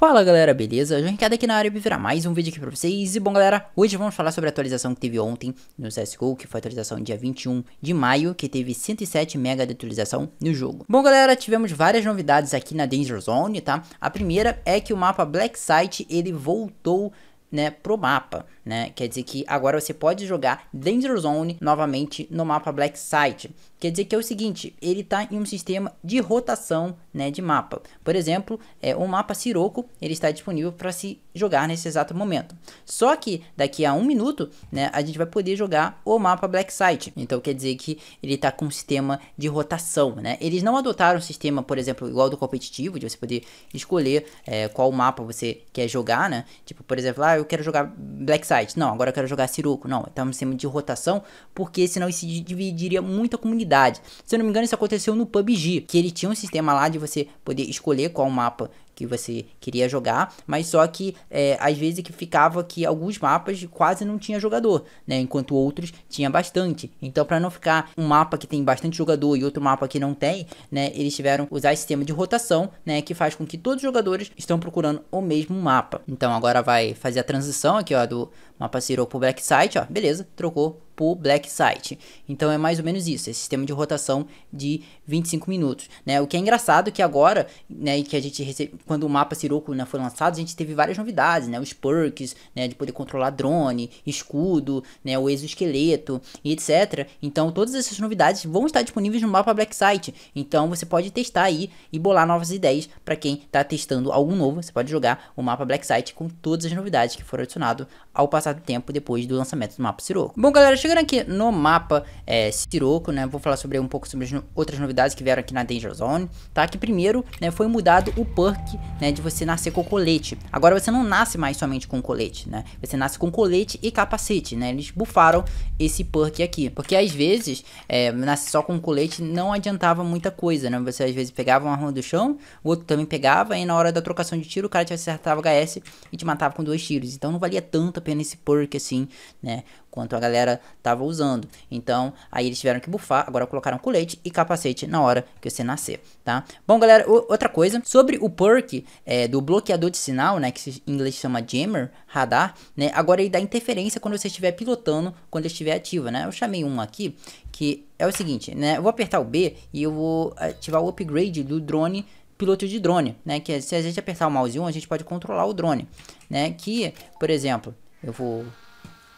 Fala galera, beleza? Jornada aqui na área para virar mais um vídeo aqui pra vocês. E bom galera, hoje vamos falar sobre a atualização que teve ontem no CSGO, que foi a atualização dia 21 de maio, que teve 107 mega de atualização no jogo. Bom galera, tivemos várias novidades aqui na Danger Zone, tá? A primeira é que o mapa Black Site, ele voltou, né, pro mapa né? Quer dizer que agora você pode jogar Danger Zone novamente no mapa Black Site. Quer dizer que é o seguinte, ele está em um sistema de rotação né, de mapa. Por exemplo, é, o mapa Siroco ele está disponível para se jogar nesse exato momento. Só que daqui a um minuto né, a gente vai poder jogar o mapa Black Site. Então quer dizer que ele está com um sistema de rotação. Né? Eles não adotaram um sistema, por exemplo, igual do competitivo, de você poder escolher é, qual mapa você quer jogar. Né? Tipo, por exemplo, ah, eu quero jogar Black Darkseid. Não, agora eu quero jogar Ciruco Não, tá estamos um sistema de rotação, porque senão isso dividiria muito a comunidade. Se eu não me engano, isso aconteceu no PUBG, que ele tinha um sistema lá de você poder escolher qual mapa que você queria jogar, mas só que é, às vezes que ficava que alguns mapas quase não tinha jogador, né? Enquanto outros tinha bastante. Então, para não ficar um mapa que tem bastante jogador e outro mapa que não tem, né? Eles tiveram usar esse sistema de rotação, né? Que faz com que todos os jogadores estão procurando o mesmo mapa. Então agora vai fazer a transição aqui, ó, do mapa Zero pro Black Site, ó. Beleza, trocou por black site. Então é mais ou menos isso, esse sistema de rotação de 25 minutos, né? O que é engraçado é que agora, né, que a gente recebe, quando o mapa Siroco né, foi lançado, a gente teve várias novidades, né? Os perks, né, de poder controlar drone, escudo, né, o exoesqueleto e etc. Então todas essas novidades vão estar disponíveis no mapa black site. Então você pode testar aí e bolar novas ideias para quem está testando algo novo, você pode jogar o mapa black site com todas as novidades que foram adicionadas ao passar do tempo depois do lançamento do mapa Siroco. Bom, galera, chega Chegando aqui no mapa é, Siroco, né, vou falar sobre um pouco sobre no outras novidades que vieram aqui na Danger Zone, tá? Que primeiro, né, foi mudado o perk, né, de você nascer com colete. Agora você não nasce mais somente com colete, né? Você nasce com colete e capacete, né? Eles bufaram esse perk aqui, porque às vezes, é, nascer só com colete não adiantava muita coisa, né? Você às vezes pegava uma arma do chão, o outro também pegava, e na hora da trocação de tiro, o cara te acertava HS e te matava com dois tiros. Então não valia tanto a pena esse perk assim, né? Quanto a galera estava usando. Então, aí eles tiveram que bufar, agora colocaram colete e capacete na hora que você nascer, tá? Bom, galera, outra coisa, sobre o perk é, do bloqueador de sinal, né, que em inglês chama jammer, radar, né, agora ele dá interferência quando você estiver pilotando, quando ele estiver ativa, né? Eu chamei um aqui que é o seguinte, né, eu vou apertar o B e eu vou ativar o upgrade do drone piloto de drone, né? Que é, se a gente apertar o mouse 1, a gente pode controlar o drone, né? Que, por exemplo, eu vou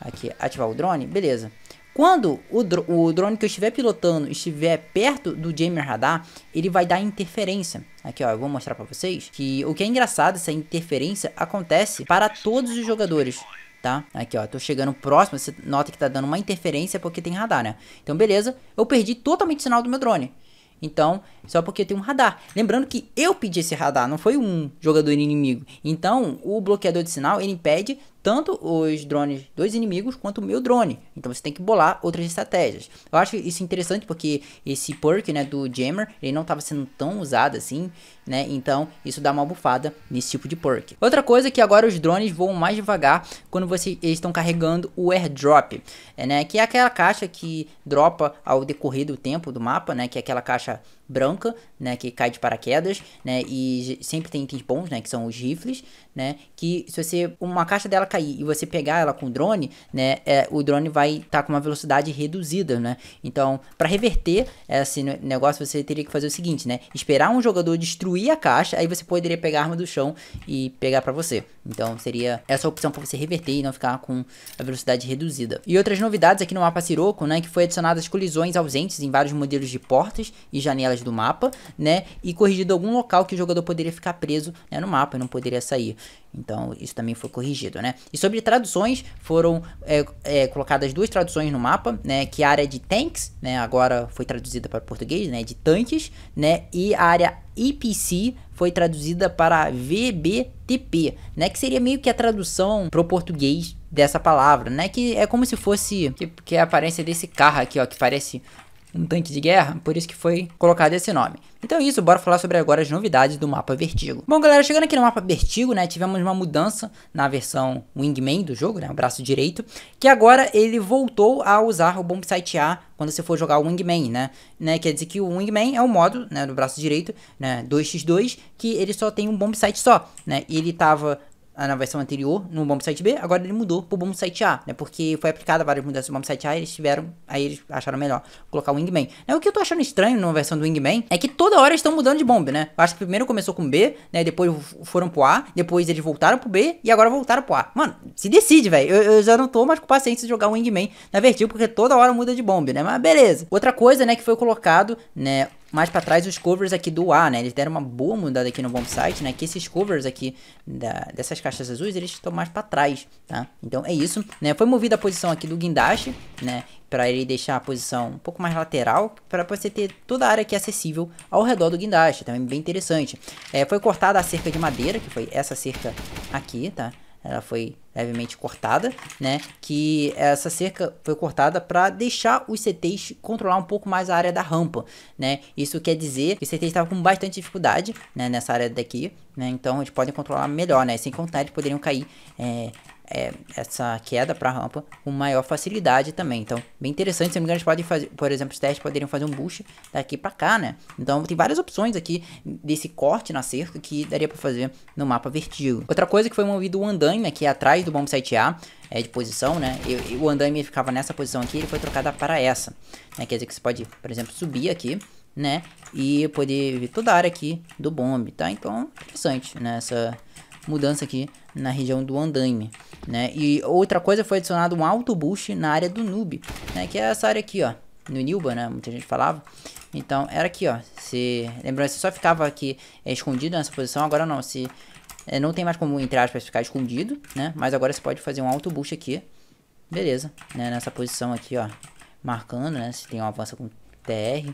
aqui, ativar o drone, beleza. Quando o, dro o, drone que eu estiver pilotando estiver perto do Jammer Radar, ele vai dar interferência. Aqui ó, eu vou mostrar pra vocês que o que é engraçado, essa interferência acontece para todos os jogadores. Tá? Aqui ó, tô chegando próximo, você nota que tá dando uma interferência porque tem radar, né? Então beleza, eu perdi totalmente o sinal do meu drone. Então, só porque tem um radar. Lembrando que eu pedi esse radar, não foi um jogador inimigo. Então, o bloqueador de sinal, ele impede tanto os drones dos inimigos quanto o meu drone. Então você tem que bolar outras estratégias. Eu acho isso interessante porque esse perk, né, do Jammer, ele não estava sendo tão usado assim, né? Então isso dá uma bufada nesse tipo de perk. Outra coisa é que agora os drones voam mais devagar quando vocês estão carregando o airdrop, né? Que é aquela caixa que dropa ao decorrer do tempo do mapa, né? Que é aquela caixa branca, né, que cai de paraquedas, né, e sempre tem itens bons, né, que são os rifles, né? Que se você uma caixa dela cair e você pegar ela com o drone, né? É, o drone vai estar tá com uma velocidade reduzida, né? Então, para reverter esse negócio, você teria que fazer o seguinte, né? Esperar um jogador destruir a caixa, aí você poderia pegar a arma do chão e pegar para você. Então, seria essa opção para você reverter e não ficar com a velocidade reduzida. E outras novidades aqui no mapa Siroco, né? Que foi adicionadas colisões ausentes em vários modelos de portas e janelas do mapa, né? E corrigido algum local que o jogador poderia ficar preso né, no mapa, e não poderia sair. Então, isso também foi corrigido, né? E sobre traduções, foram é, é, colocadas duas traduções no mapa, né? Que a área de tanks, né? Agora foi traduzida para português, né? De tanques, né? E a área EPC foi traduzida para VBTP, né? Que seria meio que a tradução pro português dessa palavra, né? Que é como se fosse que, que é a aparência desse carro aqui, ó, que parece um tanque de guerra, por isso que foi colocado esse nome. Então é isso, bora falar sobre agora as novidades do mapa Vertigo. Bom galera, chegando aqui no mapa Vertigo, né, tivemos uma mudança na versão Wingman do jogo, né, o braço direito, que agora ele voltou a usar o Bombsite A quando você for jogar o Wingman, né, né, quer dizer que o Wingman é o modo, né, do braço direito, né, 2x2, que ele só tem um Bombsite só, né, e ele tava ah, na versão anterior, no bomb site B, agora ele mudou pro bomb site A, né? Porque foi aplicada várias mudanças no bomb site A, eles tiveram, aí eles acharam melhor colocar o Wingman. Né? O que eu tô achando estranho numa versão do Wingman é que toda hora estão mudando de bomb, né? Eu acho que primeiro começou com B, né? Depois foram pro A, depois eles voltaram pro B e agora voltaram pro A. Mano, se decide, velho. Eu, eu, já não tô mais com paciência de jogar o Wingman na Vertigo, porque toda hora muda de bomb, né? Mas beleza. Outra coisa, né, que foi colocado, né, mais pra trás os covers aqui do A, né? Eles deram uma boa mudada aqui no bom site, né? Que esses covers aqui da, dessas caixas azuis, eles estão mais pra trás, tá? Então é isso, né? Foi movida a posição aqui do guindaste, né? Pra ele deixar a posição um pouco mais lateral, para você ter toda a área aqui acessível ao redor do guindaste. Também então, bem interessante. É, foi cortada a cerca de madeira, que foi essa cerca aqui, tá? ela foi levemente cortada, né? Que essa cerca foi cortada para deixar os CTs controlar um pouco mais a área da rampa, né? Isso quer dizer que os CTs estavam com bastante dificuldade, né? Nessa área daqui, né? Então eles podem controlar melhor, né? Sem contar eles poderiam cair é, é, essa queda para a rampa com maior facilidade também. Então, bem interessante. Se não me engano, podem fazer, por exemplo, os testes poderiam fazer um boost daqui para cá, né? Então, tem várias opções aqui desse corte na cerca que daria para fazer no mapa vertigo. Outra coisa que foi movido o andaime aqui atrás do 7 A, é, de posição, né? E, e o andaime ficava nessa posição aqui, ele foi trocado para essa. Né? Quer dizer que você pode, por exemplo, subir aqui né? E poder ver toda a área aqui do bomb, tá? Então, interessante, né? Essa, mudança aqui na região do andaime, né? E outra coisa foi adicionado um auto boost na área do noob, né? Que é essa área aqui, ó, no Nilba, né? Muita gente falava. Então era aqui, ó. Se lembrando, você só ficava aqui é, escondido nessa posição. Agora não, se é, não tem mais como entre aspas ficar escondido, né? Mas agora você pode fazer um auto boost aqui, beleza? Né? Nessa posição aqui, ó, marcando, né? Se tem um avança com TR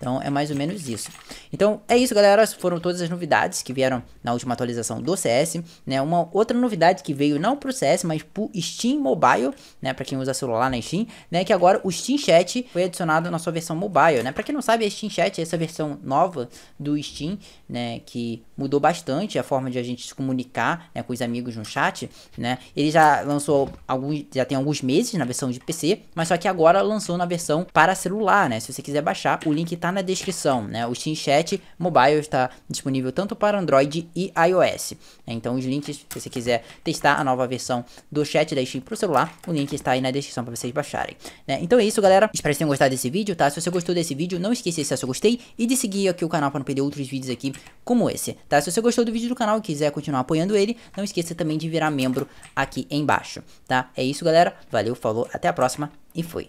então é mais ou menos isso. Então é isso, galera. Foram todas as novidades que vieram na última atualização do CS. Né? Uma outra novidade que veio não pro CS, mas pro Steam Mobile, né? Para quem usa celular na Steam, né? Que agora o Steam Chat foi adicionado na sua versão mobile, né? Para quem não sabe, a Steam Chat é essa versão nova do Steam, né? Que mudou bastante a forma de a gente se comunicar né? com os amigos no chat, né? Ele já lançou alguns, já tem alguns meses na versão de PC, mas só que agora lançou na versão para celular, né? Se você quiser baixar, o link tá Tá na descrição, né? O Steam Chat Mobile está disponível tanto para Android e iOS. É, então os links, se você quiser testar a nova versão do chat da Steam para o celular, o link está aí na descrição para vocês baixarem. Né? Então é isso, galera. Espero que tenham gostado desse vídeo, tá? Se você gostou desse vídeo, não esqueça de deixar seu gostei e de seguir aqui o canal para não perder outros vídeos aqui como esse, tá? Se você gostou do vídeo do canal e quiser continuar apoiando ele, não esqueça também de virar membro aqui embaixo, tá? É isso, galera. Valeu, falou, até a próxima e fui.